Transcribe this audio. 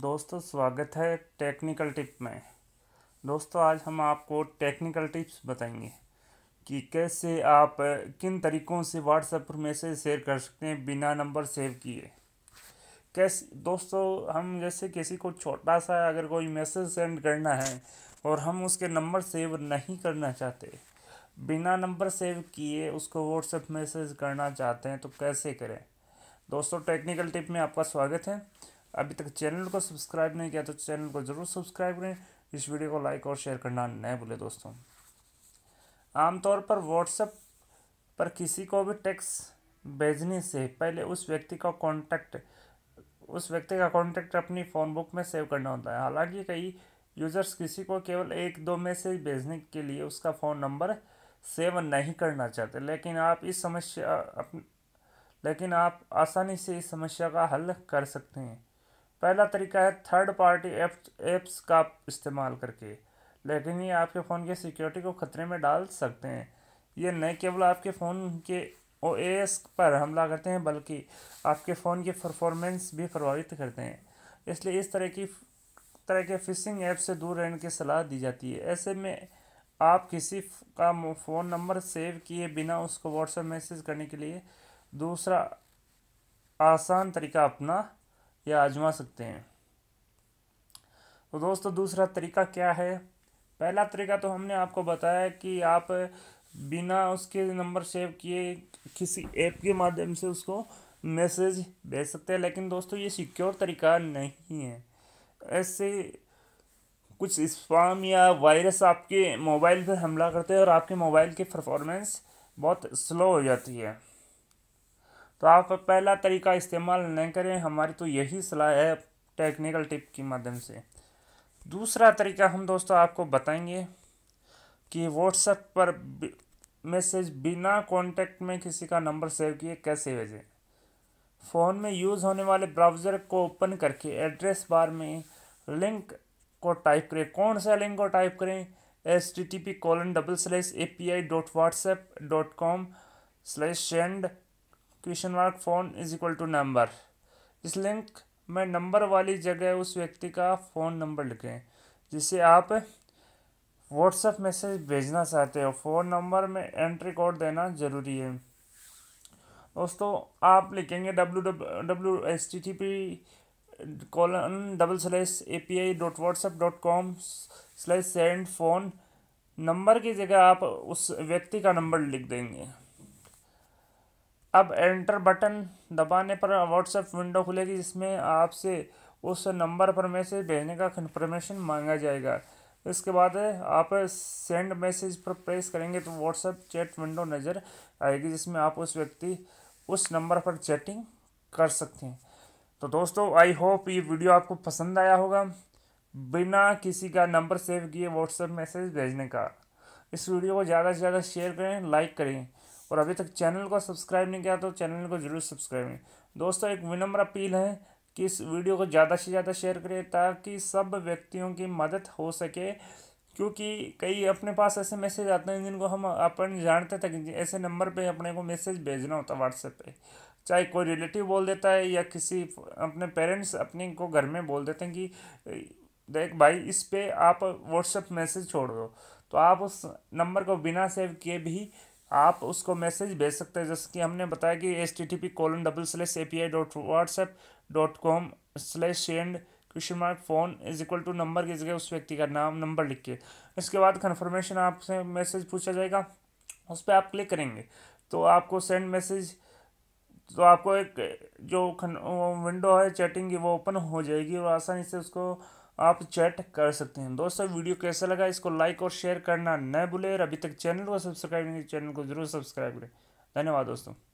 दोस्तों स्वागत है टेक्निकल टिप में दोस्तों आज हम आपको टेक्निकल टिप्स बताएंगे कि कैसे आप किन तरीक़ों से व्हाट्सएप पर मैसेज शेयर कर सकते हैं बिना नंबर सेव किए कैसे दोस्तों हम जैसे किसी को छोटा सा अगर कोई मैसेज सेंड करना है और हम उसके नंबर सेव नहीं करना चाहते बिना नंबर सेव किए उसको व्हाट्सएप मैसेज करना चाहते हैं तो कैसे करें दोस्तों टेक्निकल टिप में आपका स्वागत है अभी तक चैनल को सब्सक्राइब नहीं किया तो चैनल को ज़रूर सब्सक्राइब करें इस वीडियो को लाइक और शेयर करना न भूलें दोस्तों आमतौर पर व्हाट्सएप पर किसी को भी टैक्स भेजने से पहले उस व्यक्ति का कॉन्टैक्ट उस व्यक्ति का कॉन्टैक्ट अपनी फ़ोन बुक में सेव करना होता है हालांकि कई यूजर्स किसी को केवल एक दो मैसेज भेजने के लिए उसका फ़ोन नंबर सेव नहीं करना चाहते लेकिन आप इस समस्या लेकिन आप आसानी से इस समस्या का हल कर सकते हैं पहला तरीका है थर्ड पार्टी एप्स का इस्तेमाल करके लेकिन ये आपके फ़ोन की सिक्योरिटी को ख़तरे में डाल सकते हैं ये न केवल आपके फ़ोन के ओ एस पर हमला करते हैं बल्कि आपके फ़ोन की परफॉर्मेंस भी प्रभावित करते हैं इसलिए इस तरह की तरह के फिशिंग ऐप से दूर रहने की सलाह दी जाती है ऐसे में आप किसी का फ़ोन नंबर सेव किए बिना उसको व्हाट्सएप मैसेज करने के लिए दूसरा आसान तरीका अपना या आजमा सकते हैं तो दोस्तों दूसरा तरीका क्या है पहला तरीका तो हमने आपको बताया कि आप बिना उसके नंबर सेव किए किसी ऐप के माध्यम से उसको मैसेज भेज सकते हैं लेकिन दोस्तों ये सिक्योर तरीका नहीं है ऐसे कुछ स्पाम या वायरस आपके मोबाइल पर हमला करते हैं और आपके मोबाइल की परफॉर्मेंस बहुत स्लो हो जाती है तो आप पहला तरीका इस्तेमाल न करें हमारी तो यही सलाह है टेक्निकल टिप के माध्यम से दूसरा तरीका हम दोस्तों आपको बताएंगे कि व्हाट्सएप पर मैसेज बिना कॉन्टेक्ट में किसी का नंबर सेव किए कैसे भेजें फ़ोन में यूज़ होने वाले ब्राउज़र को ओपन करके एड्रेस बार में लिंक को टाइप करें कौन सा लिंक को टाइप करें S T T P colon double slash A P I dot WhatsApp dot com slash send question mark phone is equal to number इस लिंक में नंबर वाली जगह उस व्यक्ति का फ़ोन नंबर लिखें जिसे आप व्हाट्सएप मैसेज भेजना चाहते हो फ़ोन नंबर में एंट्री कोड देना ज़रूरी है दोस्तों आप लिखेंगे W W S T T P colon double slash A P I dot WhatsApp dot com slash send phone number की जगह आप उस व्यक्ति का नंबर लिख देंगे अब एंटर बटन दबाने पर व्हाट्सएप विंडो खुलेगी जिसमें आपसे उस नंबर पर मैसेज भेजने का कन्फर्मेशन मांगा जाएगा इसके बाद आप सेंड मैसेज पर प्रेस करेंगे तो व्हाट्सएप चैट विंडो नज़र आएगी जिसमें आप उस व्यक्ति उस नंबर पर चैटिंग कर सकते हैं तो दोस्तों आई होप ये वीडियो आपको पसंद आया होगा बिना किसी का नंबर सेव किए व्हाट्सएप मैसेज भेजने का इस वीडियो को ज़्यादा से ज़्यादा शेयर करें लाइक करें और अभी तक चैनल को सब्सक्राइब नहीं किया तो चैनल को जरूर सब्सक्राइब करें दोस्तों एक विनम्र अपील है कि इस वीडियो को ज़्यादा से ज़्यादा शेयर करें ताकि सब व्यक्तियों की मदद हो सके क्योंकि कई अपने पास ऐसे मैसेज आते हैं जिनको हम अपन जानते कि ऐसे नंबर पे अपने को मैसेज भेजना होता है व्हाट्सएप पे चाहे कोई रिलेटिव बोल देता है या किसी अपने पेरेंट्स अपने को घर में बोल देते हैं कि देख भाई इस पे आप व्हाट्सएप मैसेज छोड़ दो तो आप उस नंबर को बिना सेव किए भी आप उसको मैसेज भेज सकते हैं जैसे कि हमने बताया कि S T T P colon double slash A P I dot WhatsApp dot com slash and question mark phone is equal to number की जगह उस व्यक्ति का नाम नंबर लिख के इसके बाद कन्फर्मेशन आपसे मैसेज पूछा जाएगा उस पर आप क्लिक करेंगे तो आपको सेंड मैसेज तो आपको एक जो विंडो है चैटिंग की वो ओपन हो जाएगी और आसानी से उसको आप चैट कर सकते हैं दोस्तों वीडियो कैसा लगा इसको लाइक और शेयर करना न और अभी तक चैनल को सब्सक्राइब नहीं तो चैनल को जरूर सब्सक्राइब करें धन्यवाद दोस्तों